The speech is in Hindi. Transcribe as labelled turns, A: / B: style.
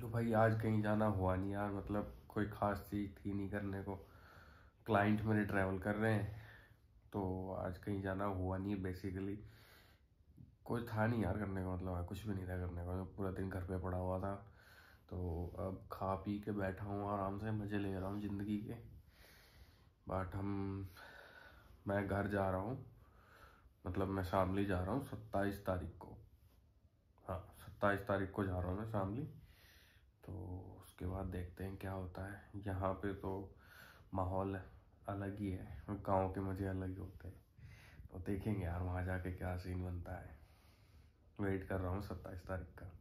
A: तो भाई आज कहीं जाना हुआ नहीं यार मतलब कोई ख़ास चीज़ थी नहीं करने को क्लाइंट मेरे ट्रैवल कर रहे हैं तो आज कहीं जाना हुआ नहीं है बेसिकली कुछ था नहीं यार करने को मतलब कुछ भी नहीं था करने का पूरा दिन घर पे पड़ा हुआ था तो अब खा पी के बैठा हूँ आराम से मज़े ले रहा हूँ ज़िंदगी के बट हम मैं घर जा रहा हूँ मतलब मैं शामली जा रहा हूँ सत्ताईस तारीख को हाँ सत्ताईस तारीख को जा रहा हूँ मैं शामली तो उसके बाद देखते हैं क्या होता है यहाँ पे तो माहौल अलग ही है गांव के मज़े अलग ही होते हैं तो देखेंगे यार वहाँ जाके क्या सीन बनता है वेट कर रहा हूँ सत्ताईस तारीख का